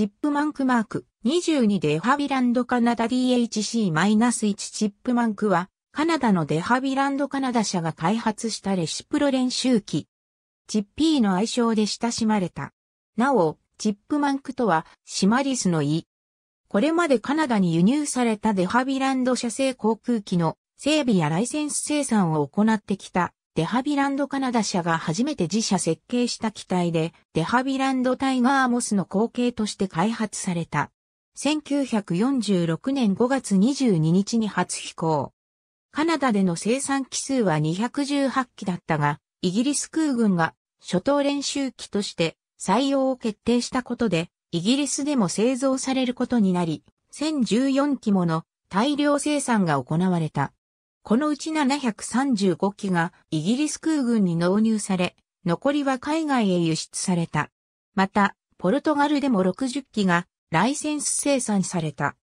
チップマンクマーク22デハビランドカナダ DHC-1 チップマンクはカナダのデハビランドカナダ社が開発したレシプロ練習機。チッピーの愛称で親しまれた。なお、チップマンクとはシマリスの意。これまでカナダに輸入されたデハビランド社製航空機の整備やライセンス生産を行ってきたデハビランドカナダ社が初めて自社設計した機体で、デハビランドタイガーモスの後継として開発された。1946年5月22日に初飛行。カナダでの生産機数は218機だったが、イギリス空軍が初等練習機として採用を決定したことで、イギリスでも製造されることになり、1014機もの大量生産が行われた。このうち735機がイギリス空軍に納入され、残りは海外へ輸出された。また、ポルトガルでも60機がライセンス生産された。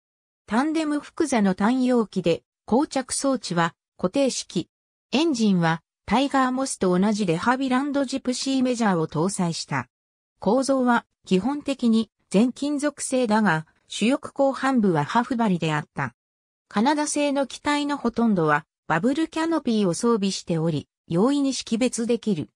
タンデム複座の単容機で、膠着装置は固定式。エンジンはタイガーモスと同じでハビランドジプシーメジャーを搭載した。構造は基本的に全金属製だが、主翼後半部はハフバリであった。カナダ製の機体のほとんどはバブルキャノピーを装備しており、容易に識別できる。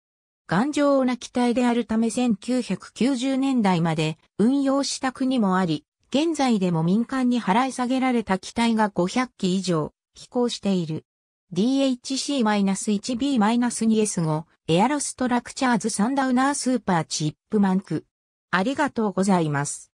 頑丈な機体であるため1990年代まで運用した国もあり、現在でも民間に払い下げられた機体が500機以上飛行している。DHC-1B-2S5 エアロストラクチャーズサンダウナースーパーチップマンク。ありがとうございます。